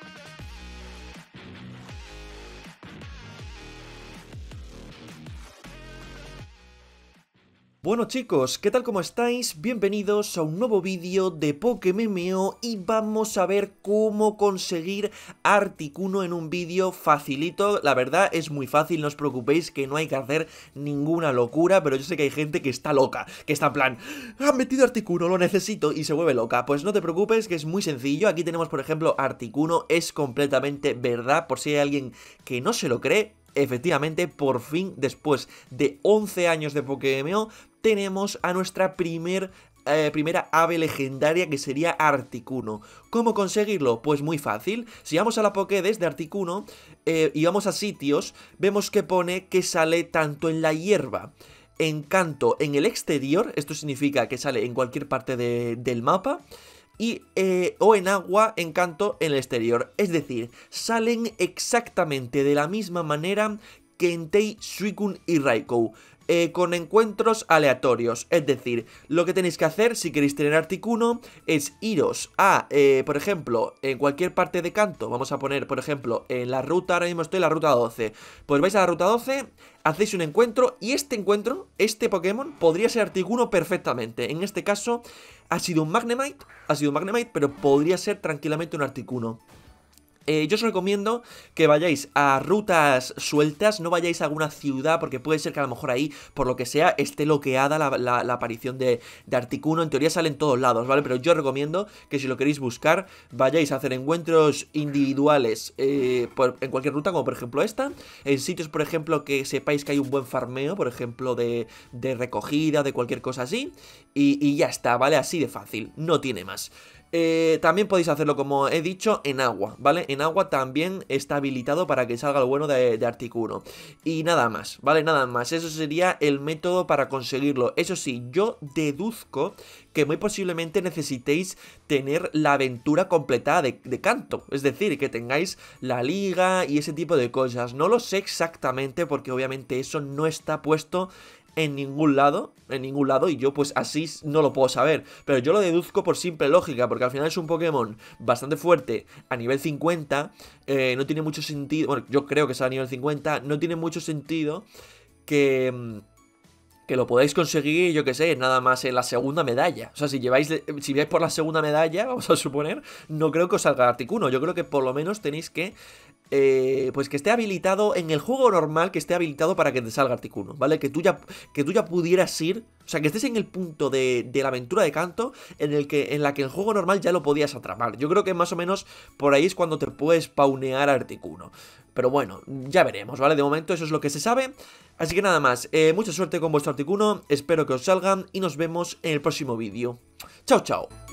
Thank you. Bueno chicos, ¿qué tal cómo estáis? Bienvenidos a un nuevo vídeo de Memeo y vamos a ver cómo conseguir Articuno en un vídeo facilito. La verdad es muy fácil, no os preocupéis que no hay que hacer ninguna locura, pero yo sé que hay gente que está loca, que está en plan, ah, ¡Ha metido Articuno, lo necesito y se vuelve loca. Pues no te preocupes que es muy sencillo, aquí tenemos por ejemplo Articuno, es completamente verdad, por si hay alguien que no se lo cree, Efectivamente, por fin, después de 11 años de Pokémon, tenemos a nuestra eh, primera ave legendaria que sería Articuno. ¿Cómo conseguirlo? Pues muy fácil. Si vamos a la Pokédex de Articuno eh, y vamos a sitios, vemos que pone que sale tanto en la hierba, en canto, en el exterior, esto significa que sale en cualquier parte del mapa, y eh, o en agua en canto en el exterior. Es decir, salen exactamente de la misma manera que en Tei, Suicune y Raikou. Eh, con encuentros aleatorios. Es decir, lo que tenéis que hacer si queréis tener Articuno es iros a, eh, por ejemplo, en cualquier parte de canto. Vamos a poner, por ejemplo, en la ruta, ahora mismo estoy en la ruta 12. Pues vais a la ruta 12, hacéis un encuentro y este encuentro, este Pokémon, podría ser Articuno perfectamente. En este caso, ha sido un Magnemite, ha sido un Magnemite, pero podría ser tranquilamente un Articuno. Eh, yo os recomiendo que vayáis a rutas sueltas, no vayáis a alguna ciudad, porque puede ser que a lo mejor ahí, por lo que sea, esté bloqueada la, aparición de, de Articuno. En teoría sale en todos lados, ¿vale? Pero yo os recomiendo que si lo queréis buscar, vayáis a hacer encuentros individuales eh, en cualquier ruta, como por ejemplo esta. En sitios, por ejemplo, que sepáis que hay un buen farmeo, por ejemplo, de, de recogida, de cualquier cosa así. y ya está, ¿vale? Así de fácil, no tiene más. Eh, también podéis hacerlo, como he dicho, en agua, ¿vale? En agua también está habilitado para que salga lo bueno de, de Articuno. Y nada más, ¿vale? Nada más. Eso sería el método para conseguirlo. Eso sí, yo deduzco que muy posiblemente necesitéis tener la aventura completada de, de canto. Es decir, que tengáis la liga y ese tipo de cosas. No lo sé exactamente porque obviamente eso no está puesto en ningún lado, en ningún lado, y yo pues así no lo puedo saber. Pero yo lo deduzco por simple lógica, porque al final es un Pokémon bastante fuerte a nivel 50, eh, no tiene mucho sentido, bueno, yo creo que es a nivel 50, no tiene mucho sentido que mm, que lo podáis conseguir, yo que sé, nada más en la segunda medalla. O sea, si lleváis, eh, si vais por la segunda medalla, vamos a suponer, no creo que os salga Articuno. Yo creo que por lo menos tenéis que eh, pues que esté habilitado en el juego normal, que esté habilitado para que te salga Articuno, ¿vale? Que tú ya, que tú ya pudieras ir, o sea, que estés en el punto de, la aventura de canto en, el que, en la que el juego normal ya lo podías atrapar. Yo creo que más o menos por ahí es cuando te puedes paunear Articuno. Pero bueno, ya veremos, ¿vale? De momento eso es lo que se sabe. Así que nada más, eh, mucha suerte con vuestro Articuno, espero que os salgan y nos vemos en el próximo vídeo. Chao, chao.